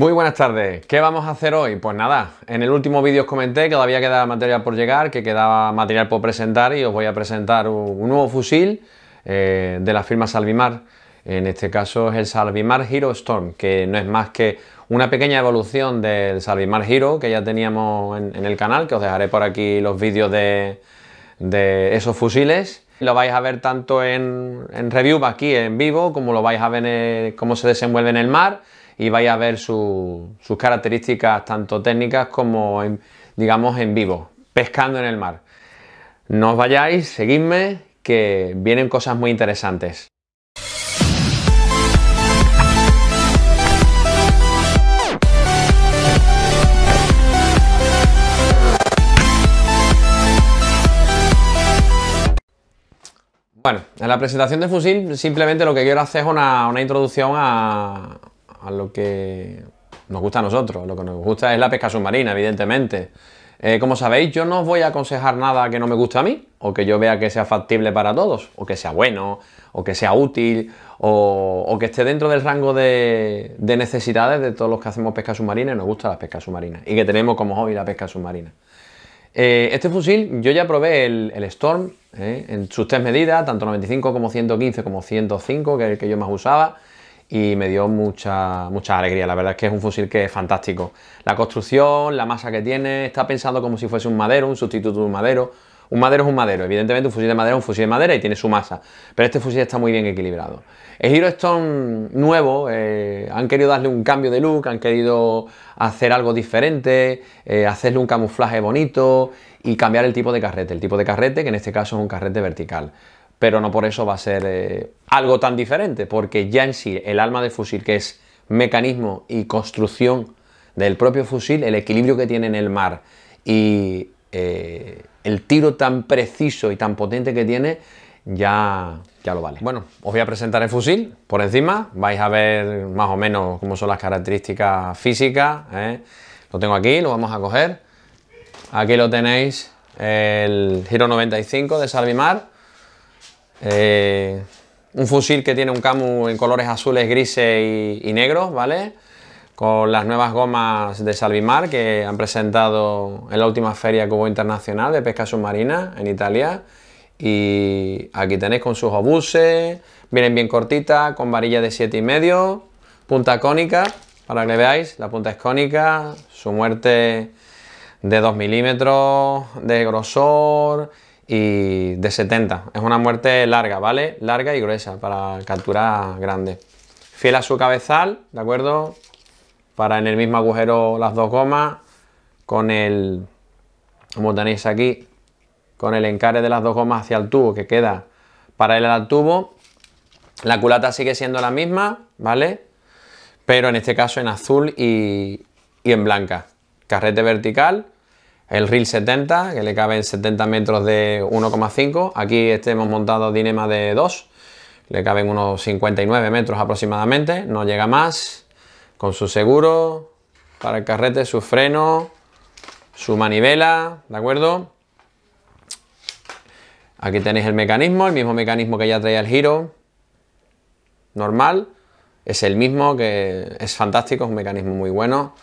Muy buenas tardes, ¿qué vamos a hacer hoy? Pues nada, en el último vídeo os comenté que todavía quedaba material por llegar, que quedaba material por presentar y os voy a presentar un, nuevo fusil eh, de la firma Salvimar. En este caso es el Salvimar Hero Storm, que no es más que una pequeña evolución del Salvimar Hero que ya teníamos en, el canal, que os dejaré por aquí los vídeos de, esos fusiles. Lo vais a ver tanto en, review aquí en vivo, como lo vais a ver cómo se desenvuelve en el mar y vais a ver sus características tanto técnicas como, en, digamos, en vivo, pescando en el mar. No os vayáis, seguidme, que vienen cosas muy interesantes. Bueno, en la presentación de fusil simplemente lo que quiero hacer es una introducción a, a lo que nos gusta a nosotros. Lo que nos gusta es la pesca submarina, evidentemente. Eh, como sabéis, yo no os voy a aconsejar nada que no me guste a mí, o que yo vea que sea factible para todos, o que sea bueno, o que sea útil, o, que esté dentro del rango de, necesidades de todos los que hacemos pesca submarina y nos gusta la pesca submarina, y que tenemos como hobby la pesca submarina. Eh, este fusil, yo ya probé el, Storm eh, en sus tres medidas, tanto 95 como 115 como 105, que es el que yo más usaba y me dio mucha, mucha alegría. La verdad es que es un fusil que es fantástico. La construcción, la masa que tiene, está pensado como si fuese un madero, un sustituto de un madero. Un madero es un madero, evidentemente un fusil de madera es un fusil de madera y tiene su masa, pero este fusil está muy bien equilibrado. El Hero Stone nuevo, eh, han querido darle un cambio de look, han querido hacer algo diferente, eh, hacerle un camuflaje bonito y cambiar el tipo de carrete, el tipo de carrete que en este caso es un carrete vertical pero no por eso va a ser eh, algo tan diferente, porque ya en sí el alma del fusil, que es mecanismo y construcción del propio fusil, el equilibrio que tiene en el mar y eh, el tiro tan preciso y tan potente que tiene, ya, ya lo vale. Bueno, os voy a presentar el fusil por encima, vais a ver más o menos cómo son las características físicas. ¿eh? Lo tengo aquí, lo vamos a coger. Aquí lo tenéis, el Giro 95 de Salvimar eh, un fusil que tiene un camu en colores azules, grises y, y, negros, ¿vale? Con las nuevas gomas de Salvimar que han presentado en la última feria que hubo internacional de pesca submarina en Italia. Y aquí tenéis con sus obuses, vienen bien cortitas, con varilla de 7,5, punta cónica, para que veáis, la punta es cónica, su muerte de 2 milímetros de grosor, y de 70. Es una muerte larga, ¿vale? Larga y gruesa para capturar grande. Fiel a su cabezal, ¿de acuerdo? Para en el mismo agujero las dos gomas, con el, como tenéis aquí, con el encare de las dos gomas hacia el tubo que queda para al tubo. La culata sigue siendo la misma, ¿vale? Pero en este caso en azul y, y en blanca. Carrete vertical el reel 70, que le caben 70 metros de 1,5. Aquí este hemos montado Dinema de 2, le caben unos 59 metros aproximadamente, no llega más. Con su seguro para el carrete, su freno, su manivela, ¿de acuerdo? Aquí tenéis el mecanismo, el mismo mecanismo que ya traía el giro normal. Es el mismo, que es fantástico, es un mecanismo muy bueno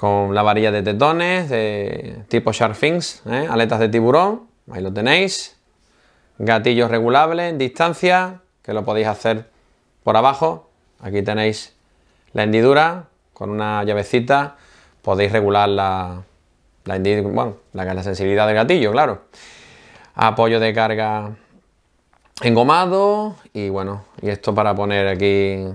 con la varilla de tetones, de tipo shark fins, ¿eh? aletas de tiburón, ahí lo tenéis, gatillos regulables, distancia, que lo podéis hacer por abajo, aquí tenéis la hendidura, con una llavecita podéis regular la, sensibilidad del gatillo, claro. Apoyo de carga engomado y bueno, y esto para poner aquí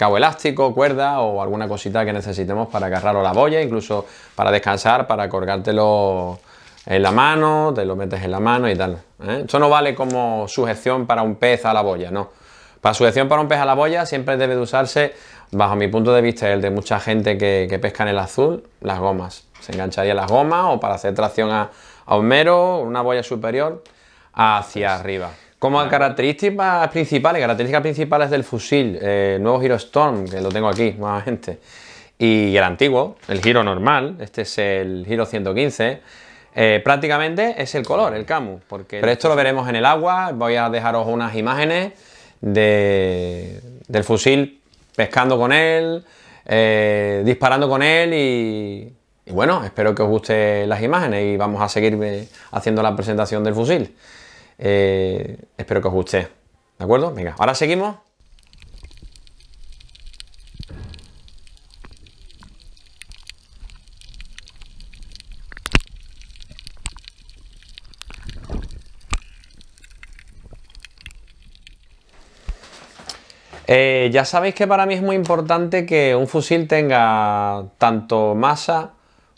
cabo elástico, cuerda o alguna cosita que necesitemos para agarrar a la boya, incluso para descansar, para colgártelo en la mano, te lo metes en la mano y tal. ¿eh? Esto no vale como sujeción para un pez a la boya, no. Para sujeción para un pez a la boya siempre debe de usarse, bajo mi punto de vista, el de mucha gente que, pesca en el azul, las gomas. Se engancharía las gomas o para hacer tracción a, homero una boya superior, hacia arriba. Como características principales, características principales del fusil, el eh, nuevo Giro Storm, que lo tengo aquí nuevamente, y el antiguo, el giro normal, este es el giro 115, eh, prácticamente es el color, el camu. Porque Pero esto lo veremos en el agua, voy a dejaros unas imágenes del fusil pescando con él, eh, disparando con él y, y bueno, espero que os gusten las imágenes y vamos a seguir haciendo la presentación del fusil. Eh, espero que os guste. ¿De acuerdo? Venga, ahora seguimos. Eh, ya sabéis que para mí es muy importante que un fusil tenga tanto masa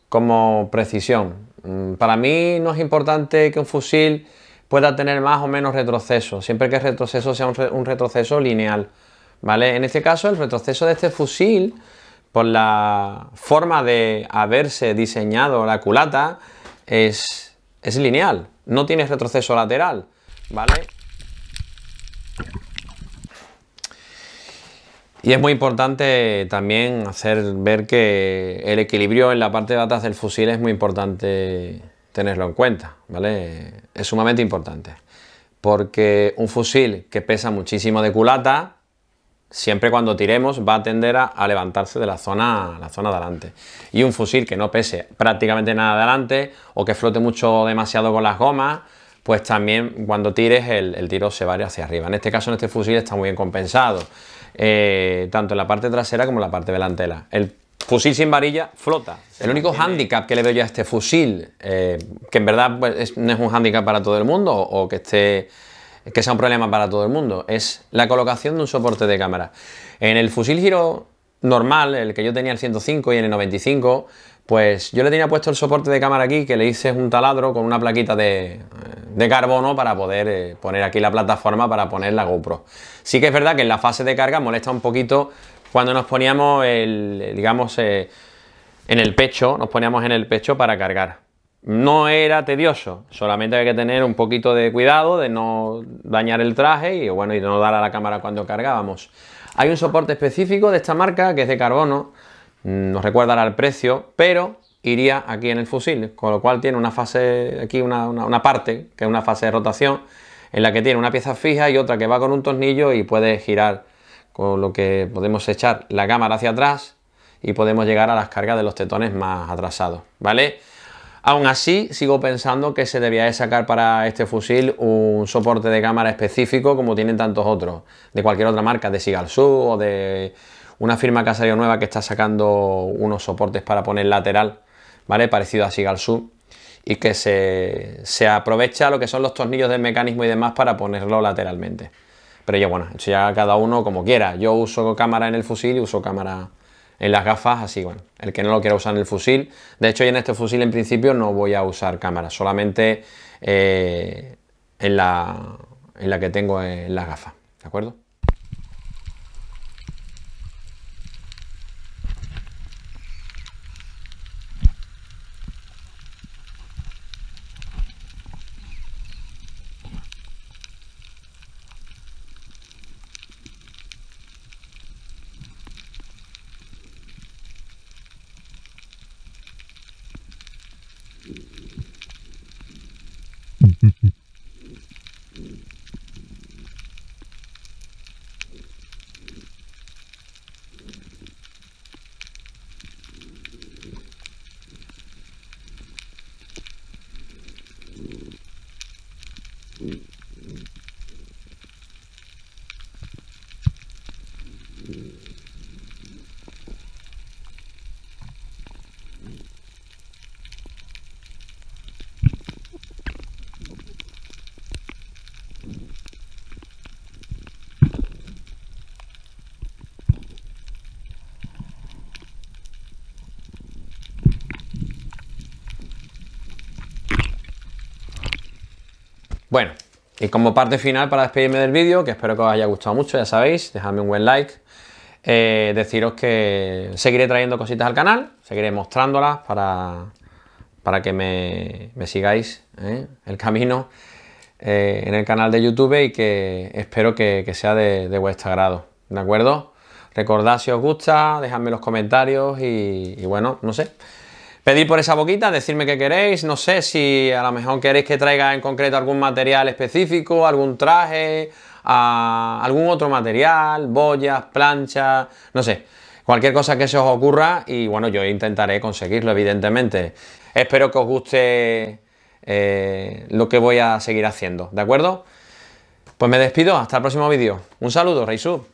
como precisión. Mm, para mí no es importante que un fusil pueda tener más o menos retroceso, siempre que el retroceso sea un, retroceso lineal. ¿Vale? En este caso, el retroceso de este fusil, por la forma de haberse diseñado la culata, es, es lineal, no tiene retroceso lateral, ¿vale? Y es muy importante también hacer ver que el equilibrio en la parte de atrás del fusil es muy importante tenerlo en cuenta, ¿vale? Es sumamente importante. Porque un fusil que pesa muchísimo de culata, siempre cuando tiremos va a tender a, levantarse de la zona, la zona de adelante. Y un fusil que no pese prácticamente nada delante adelante o que flote mucho demasiado con las gomas, pues también cuando tires el, tiro se va a hacia arriba. En este caso, en este fusil está muy bien compensado, eh, tanto en la parte trasera como en la parte delantera. Fusil sin varilla, flota. el único hándicap que le veo a este fusil, eh, que en verdad pues, no es un hándicap para todo el mundo o que esté sea un problema para todo el mundo, es la colocación de un soporte de cámara. En el fusil giro normal, el que yo tenía el 105 y en el 95, pues yo le tenía puesto el soporte de cámara aquí, que le hice un taladro con una plaquita de, carbono para poder eh, poner aquí la plataforma para poner la GoPro. Sí que es verdad que en la fase de carga molesta un poquito cuando nos poníamos, el, digamos, eh, en el pecho, nos poníamos en el pecho para cargar. No era tedioso, solamente hay que tener un poquito de cuidado de no dañar el traje y bueno, y no dar a la cámara cuando cargábamos. Hay un soporte específico de esta marca que es de carbono, nos recuerda al precio, pero iría aquí en el fusil, con lo cual tiene una fase, aquí una, parte, que es una fase de rotación, en la que tiene una pieza fija y otra que va con un tornillo y puede girar con lo que podemos echar la cámara hacia atrás y podemos llegar a las cargas de los tetones más atrasados, ¿vale? Aún así, sigo pensando que se debía de sacar para este fusil un soporte de cámara específico como tienen tantos otros, de cualquier otra marca, de Sigalsu o de una firma casario nueva que está sacando unos soportes para poner lateral, ¿vale? Parecido a Sigalsu y que se, se aprovecha lo que son los tornillos del mecanismo y demás para ponerlo lateralmente. Pero ya bueno, eso ya cada uno como quiera. Yo uso cámara en el fusil y uso cámara en las gafas, así bueno, el que no lo quiera usar en el fusil. De hecho, en este fusil en principio no voy a usar cámara, solamente eh, en, la, en la que tengo eh, en las gafas, ¿de acuerdo? Bueno, y como parte final para despedirme del vídeo, que espero que os haya gustado mucho, ya sabéis, dejadme un buen like, eh, deciros que seguiré trayendo cositas al canal, seguiré mostrándolas para, para que me, sigáis ¿eh? el camino. Eh, en el canal de YouTube y que espero que, sea de, vuestro agrado. ¿De acuerdo? Recordad si os gusta, dejadme los comentarios y, bueno, no sé. Pedir por esa boquita, decirme qué queréis, no sé si a lo mejor queréis que traiga en concreto algún material específico, algún traje, algún otro material, boyas, planchas, no sé. Cualquier cosa que se os ocurra y bueno, yo intentaré conseguirlo, evidentemente. Espero que os guste eh, lo que voy a seguir haciendo, ¿de acuerdo? Pues me despido, hasta el próximo vídeo. Un saludo, Reisub.